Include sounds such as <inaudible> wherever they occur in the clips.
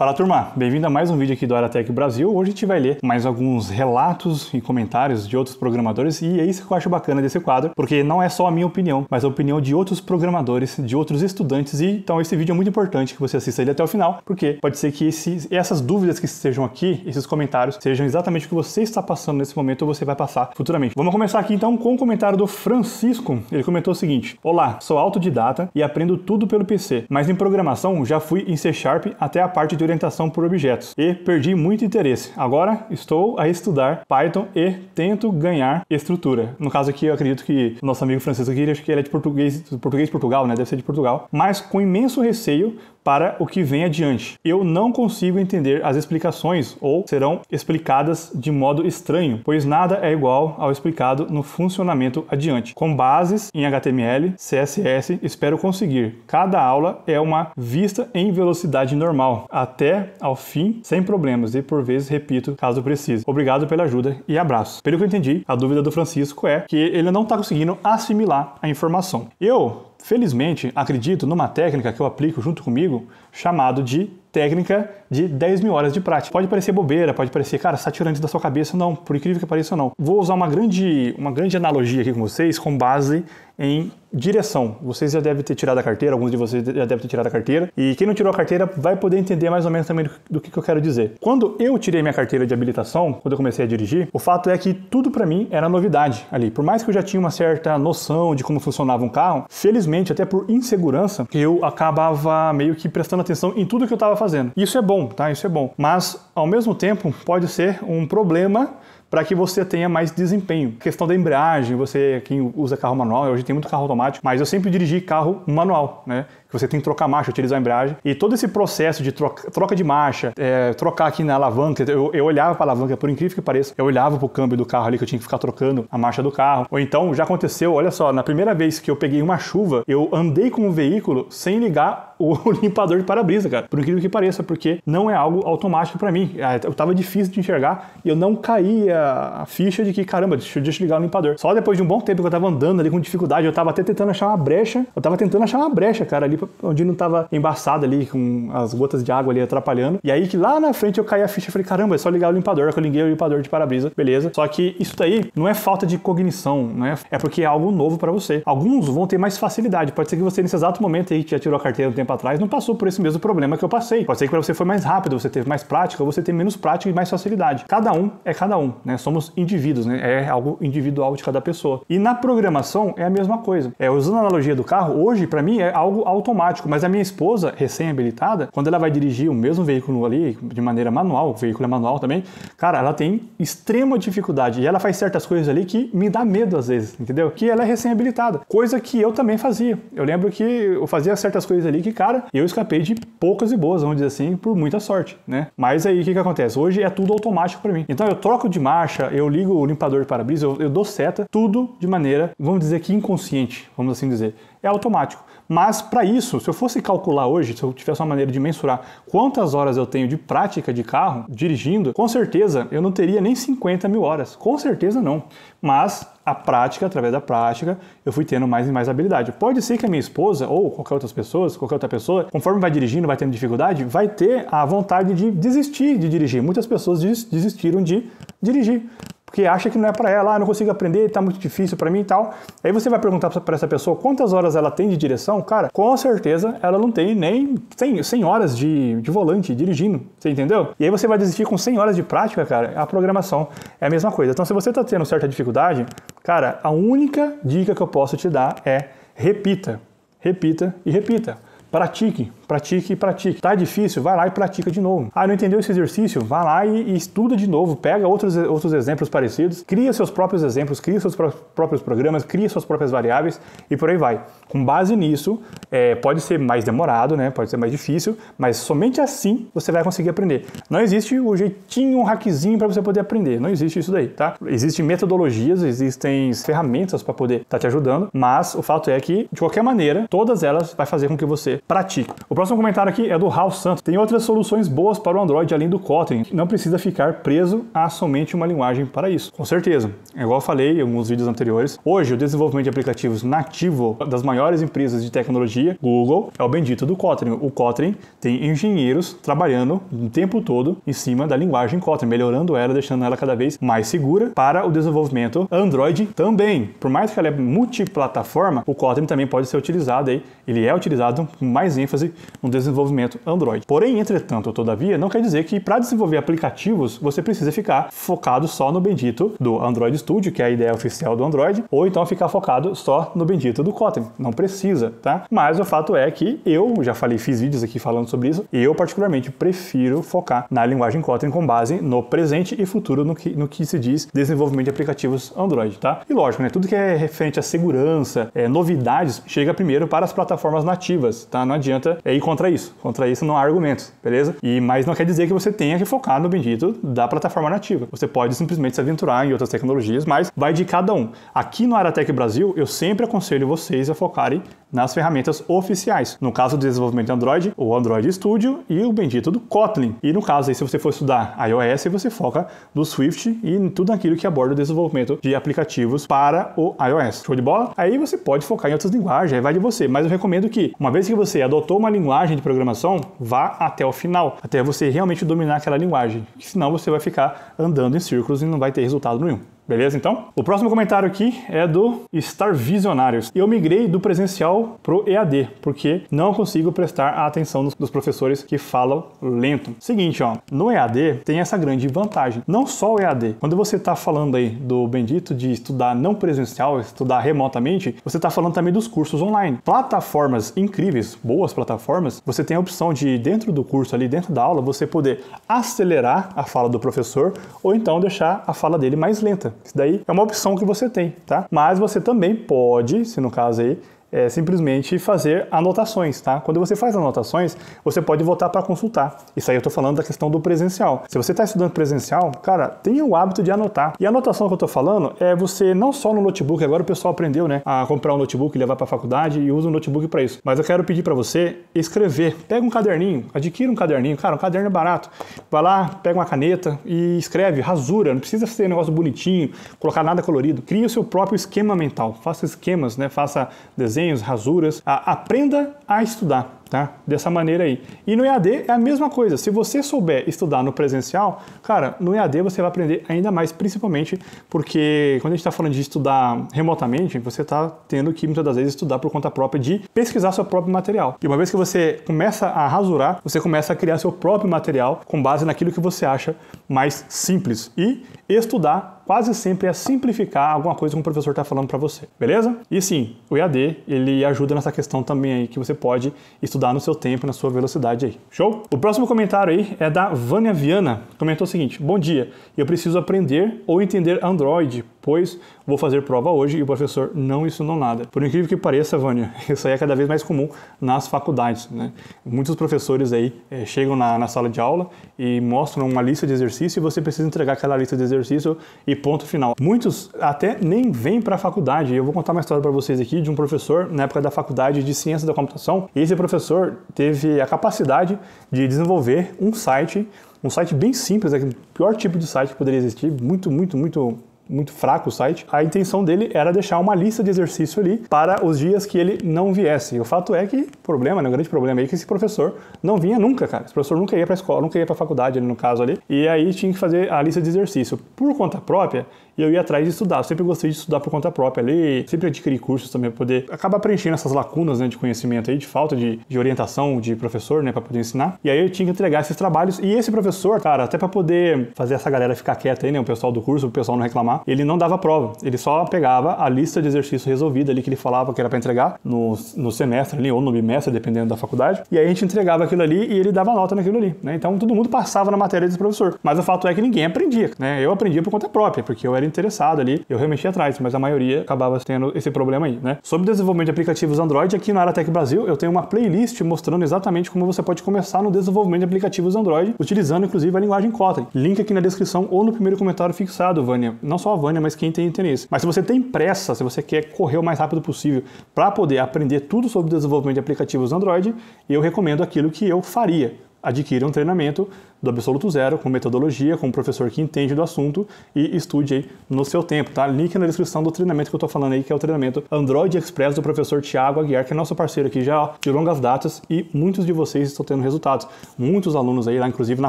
Fala turma, bem-vindo a mais um vídeo aqui do Aratec Brasil. Hoje a gente vai ler mais alguns relatos e comentários de outros programadores e é isso que eu acho bacana desse quadro, porque não é só a minha opinião, mas a opinião de outros programadores, de outros estudantes e então esse vídeo é muito importante que você assista ele até o final, porque pode ser que esses, essas dúvidas que estejam aqui, esses comentários, sejam exatamente o que você está passando nesse momento ou você vai passar futuramente. Vamos começar aqui então com o um comentário do Francisco. Ele comentou o seguinte: Olá, sou autodidata e aprendo tudo pelo PC, mas em programação já fui em C Sharp até a parte de orientação por objetos e perdi muito interesse. Agora estou a estudar Python e tento ganhar estrutura. No caso aqui, eu acredito que nosso amigo francês aqui, acho que ele é de português, português Portugal, né? Deve ser de Portugal, mas com imenso receio para o que vem adiante. Eu não consigo entender as explicações ou serão explicadas de modo estranho, pois nada é igual ao explicado no funcionamento adiante. Com bases em HTML, CSS, espero conseguir. Cada aula é uma vista em velocidade normal, até ao fim, sem problemas e por vezes repito caso precise. Obrigado pela ajuda e abraço. Pelo que eu entendi, a dúvida do Francisco é que ele não está conseguindo assimilar a informação. Eu Felizmente, acredito numa técnica que eu aplico junto comigo, chamado de técnica de 10 mil horas de prática. Pode parecer bobeira, pode parecer, cara, você tirando isso da sua cabeça, não, por incrível que pareça, não. Vou usar uma grande, uma grande analogia aqui com vocês, com base em direção. Vocês já devem ter tirado a carteira, alguns de vocês já devem ter tirado a carteira. E quem não tirou a carteira vai poder entender mais ou menos também do, que, que, eu quero dizer. Quando eu tirei minha carteira de habilitação, quando eu comecei a dirigir, o fato é que tudo para mim era novidade ali. Por mais que eu já tinha uma certa noção de como funcionava um carro, felizmente, até por insegurança, eu acabava meio que prestando atenção em tudo que eu estava fazendo. Isso é bom, tá? Isso é bom. Mas, ao mesmo tempo, pode ser um problema para que você tenha mais desempenho. questão da embreagem, você quem usa carro manual, hoje tem muito carro automático, mas eu sempre dirigi carro manual, né? que você tem que trocar marcha, utilizar a embreagem. E todo esse processo de troca, troca de marcha, é, trocar aqui na alavanca, eu, eu olhava para a alavanca, por incrível que pareça, eu olhava para o câmbio do carro ali que eu tinha que ficar trocando a marcha do carro. Ou então, já aconteceu, olha só, na primeira vez que eu peguei uma chuva, eu andei com o veículo sem ligar o <laughs> limpador de para-brisa, cara. Por incrível que pareça, porque não é algo automático para mim. É, eu tava difícil de enxergar e eu não caía a ficha de que, caramba, deixa eu desligar o limpador. Só depois de um bom tempo que eu tava andando ali com dificuldade, eu tava até tentando achar uma brecha, eu tava tentando achar uma brecha, cara, ali onde não estava embaçado ali, com as gotas de água ali atrapalhando. E aí que lá na frente eu caí a ficha e falei, caramba, é só ligar o limpador, que eu liguei o limpador de para-brisa, beleza. Só que isso daí não é falta de cognição, né? É porque é algo novo para você. Alguns vão ter mais facilidade. Pode ser que você, nesse exato momento aí que já tirou a carteira um tempo atrás, não passou por esse mesmo problema que eu passei. Pode ser que para você foi mais rápido, você teve mais prática, ou você tem menos prática e mais facilidade. Cada um é cada um, né? Somos indivíduos, né? É algo individual de cada pessoa. E na programação é a mesma coisa. É, usando a analogia do carro, hoje, para mim, é algo automático automático, mas a minha esposa, recém-habilitada, quando ela vai dirigir o mesmo veículo ali, de maneira manual, o veículo é manual também, cara, ela tem extrema dificuldade e ela faz certas coisas ali que me dá medo às vezes, entendeu? Que ela é recém-habilitada, coisa que eu também fazia. Eu lembro que eu fazia certas coisas ali que, cara, eu escapei de poucas e boas, vamos dizer assim, por muita sorte, né? Mas aí o que, que acontece? Hoje é tudo automático para mim. Então eu troco de marcha, eu ligo o limpador de para-brisa, eu, eu dou seta, tudo de maneira, vamos dizer que inconsciente, vamos assim dizer é automático. Mas para isso, se eu fosse calcular hoje, se eu tivesse uma maneira de mensurar quantas horas eu tenho de prática de carro, dirigindo, com certeza eu não teria nem 50 mil horas. Com certeza não. Mas a prática, através da prática, eu fui tendo mais e mais habilidade. Pode ser que a minha esposa ou qualquer outras pessoas, qualquer outra pessoa, conforme vai dirigindo, vai tendo dificuldade, vai ter a vontade de desistir de dirigir. Muitas pessoas desistiram de dirigir porque acha que não é para ela, ah, não consigo aprender, está muito difícil para mim e tal. Aí você vai perguntar para essa pessoa quantas horas ela tem de direção, cara, com certeza ela não tem nem 100, 100 horas de, de volante dirigindo, você entendeu? E aí você vai desistir com 100 horas de prática, cara, a programação é a mesma coisa. Então se você está tendo certa dificuldade, cara, a única dica que eu posso te dar é repita, repita e repita. Pratique, pratique e pratique. Tá difícil? Vai lá e pratica de novo. Ah, não entendeu esse exercício? Vai lá e, e estuda de novo, pega outros, outros exemplos parecidos, cria seus próprios exemplos, cria seus próprios programas, cria suas próprias variáveis e por aí vai. Com base nisso, é, pode ser mais demorado, né? Pode ser mais difícil, mas somente assim você vai conseguir aprender. Não existe o jeitinho, um hackzinho para você poder aprender. Não existe isso daí, tá? Existem metodologias, existem ferramentas para poder estar tá te ajudando, mas o fato é que, de qualquer maneira, todas elas vai fazer com que você pratique. O próximo comentário aqui é do Raul Santos. Tem outras soluções boas para o Android além do Kotlin. Não precisa ficar preso a somente uma linguagem para isso. Com certeza. É Igual eu falei em alguns vídeos anteriores, hoje o desenvolvimento de aplicativos nativo das maiores empresas de tecnologia, Google, é o bendito do Kotlin. O Kotlin tem engenheiros trabalhando o tempo todo em cima da linguagem Kotlin, melhorando ela, deixando ela cada vez mais segura para o desenvolvimento Android também. Por mais que ela é multiplataforma, o Kotlin também pode ser utilizado aí, ele é utilizado com mais ênfase um desenvolvimento Android. Porém, entretanto, todavia, não quer dizer que para desenvolver aplicativos você precisa ficar focado só no bendito do Android Studio, que é a ideia oficial do Android, ou então ficar focado só no bendito do Kotlin. Não precisa, tá? Mas o fato é que eu já falei, fiz vídeos aqui falando sobre isso, e eu particularmente prefiro focar na linguagem Kotlin com base no presente e futuro no que, no que se diz desenvolvimento de aplicativos Android, tá? E lógico, né? Tudo que é referente à segurança, é, novidades, chega primeiro para as plataformas nativas, tá? Não adianta é, contra isso. Contra isso não há argumentos, beleza? E mas não quer dizer que você tenha que focar no bendito da plataforma nativa. Você pode simplesmente se aventurar em outras tecnologias, mas vai de cada um. Aqui no Aratec Brasil, eu sempre aconselho vocês a focarem nas ferramentas oficiais. No caso do desenvolvimento de Android, o Android Studio e o bendito do Kotlin. E no caso aí, se você for estudar iOS, você foca no Swift e em tudo aquilo que aborda o desenvolvimento de aplicativos para o iOS. Show de bola? Aí você pode focar em outras linguagens, aí vai de você, mas eu recomendo que, uma vez que você adotou uma linguagem de programação, vá até o final, até você realmente dominar aquela linguagem, senão você vai ficar andando em círculos e não vai ter resultado nenhum. Beleza, então? O próximo comentário aqui é do Star Visionários. Eu migrei do presencial pro EAD, porque não consigo prestar a atenção dos, dos professores que falam lento. Seguinte, ó, no EAD tem essa grande vantagem. Não só o EAD. Quando você tá falando aí do bendito de estudar não presencial, estudar remotamente, você tá falando também dos cursos online. Plataformas incríveis, boas plataformas, você tem a opção de dentro do curso ali, dentro da aula, você poder acelerar a fala do professor ou então deixar a fala dele mais lenta. Isso daí é uma opção que você tem, tá? Mas você também pode, se no caso aí, é simplesmente fazer anotações, tá? Quando você faz anotações, você pode voltar para consultar. Isso aí eu estou falando da questão do presencial. Se você está estudando presencial, cara, tenha o hábito de anotar. E a anotação que eu estou falando é você não só no notebook, agora o pessoal aprendeu, né, a comprar um notebook, levar para a faculdade e usa o um notebook para isso. Mas eu quero pedir para você escrever. Pega um caderninho, adquira um caderninho, cara, um caderno é barato. Vai lá, pega uma caneta e escreve, rasura, não precisa ser um negócio bonitinho, colocar nada colorido. Cria o seu próprio esquema mental. Faça esquemas, né? Faça desenhos desenhos, rasuras. Aprenda a estudar. Tá? Dessa maneira aí. E no EAD é a mesma coisa. Se você souber estudar no presencial, cara, no EAD você vai aprender ainda mais, principalmente porque quando a gente está falando de estudar remotamente, você está tendo que muitas das vezes estudar por conta própria de pesquisar seu próprio material. E uma vez que você começa a rasurar, você começa a criar seu próprio material com base naquilo que você acha mais simples. E estudar quase sempre é simplificar alguma coisa que o professor está falando para você, beleza? E sim, o EAD ele ajuda nessa questão também aí que você pode estudar estudar no seu tempo, na sua velocidade aí. Show? O próximo comentário aí é da Vânia Viana. Comentou o seguinte: Bom dia, eu preciso aprender ou entender Android, pois vou fazer prova hoje e o professor não ensinou nada. Por incrível que pareça, Vânia, <laughs> isso aí é cada vez mais comum nas faculdades. Né? Muitos professores aí é, chegam na, na sala de aula e mostram uma lista de exercício e você precisa entregar aquela lista de exercício e ponto final. Muitos até nem vêm para a faculdade. Eu vou contar uma história para vocês aqui de um professor na época da faculdade de ciência da computação. Esse professor professor teve a capacidade de desenvolver um site, um site bem simples, né, é o pior tipo de site que poderia existir, muito, muito, muito muito fraco o site. A intenção dele era deixar uma lista de exercício ali para os dias que ele não viesse. E o fato é que problema, né, um grande problema aí é que esse professor não vinha nunca, cara. Esse professor nunca ia para a escola, nunca ia para a faculdade, no caso ali. E aí tinha que fazer a lista de exercício por conta própria. E eu ia atrás de estudar. Eu sempre gostei de estudar por conta própria ali, sempre adquiri cursos também para poder acabar preenchendo essas lacunas né, de conhecimento aí, de falta de, de orientação de professor, né, para poder ensinar. E aí eu tinha que entregar esses trabalhos. E esse professor, cara, até para poder fazer essa galera ficar quieta aí, né, o pessoal do curso, o pessoal não reclamar, ele não dava prova, ele só pegava a lista de exercícios resolvida ali que ele falava que era para entregar no, no semestre ali, ou no bimestre, dependendo da faculdade, e aí a gente entregava aquilo ali e ele dava nota naquilo ali, né? Então todo mundo passava na matéria desse professor, mas o fato é que ninguém aprendia, né? Eu aprendia por conta própria, porque eu era interessado ali, eu realmente atrás, mas a maioria acabava tendo esse problema aí, né? Sobre desenvolvimento de aplicativos Android, aqui na Aratec Brasil, eu tenho uma playlist mostrando exatamente como você pode começar no desenvolvimento de aplicativos Android, utilizando inclusive a linguagem Kotlin. Link aqui na descrição ou no primeiro comentário fixado, Vânia. Não só a Vânia, mas quem tem interesse. Mas se você tem pressa, se você quer correr o mais rápido possível para poder aprender tudo sobre desenvolvimento de aplicativos Android, eu recomendo aquilo que eu faria adquira um treinamento do absoluto zero, com metodologia, com um professor que entende do assunto e estude aí no seu tempo, tá? Link na descrição do treinamento que eu estou falando aí, que é o treinamento Android Express do professor Tiago Aguiar, que é nosso parceiro aqui já de longas datas e muitos de vocês estão tendo resultados. Muitos alunos aí lá, inclusive na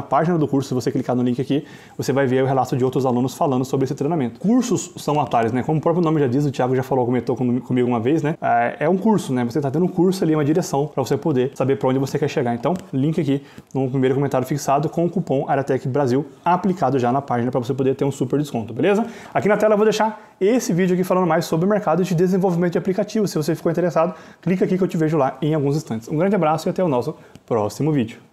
página do curso, se você clicar no link aqui, você vai ver o relato de outros alunos falando sobre esse treinamento. Cursos são atalhos, né? Como o próprio nome já diz, o Tiago já falou, comentou comigo uma vez, né? É, é um curso, né? Você está tendo um curso ali, uma direção para você poder saber para onde você quer chegar. Então, link aqui no primeiro comentário fixado com o cupom Aratec Brasil aplicado já na página para você poder ter um super desconto, beleza? Aqui na tela eu vou deixar esse vídeo aqui falando mais sobre o mercado de desenvolvimento de aplicativos. Se você ficou interessado, clica aqui que eu te vejo lá em alguns instantes. Um grande abraço e até o nosso próximo vídeo.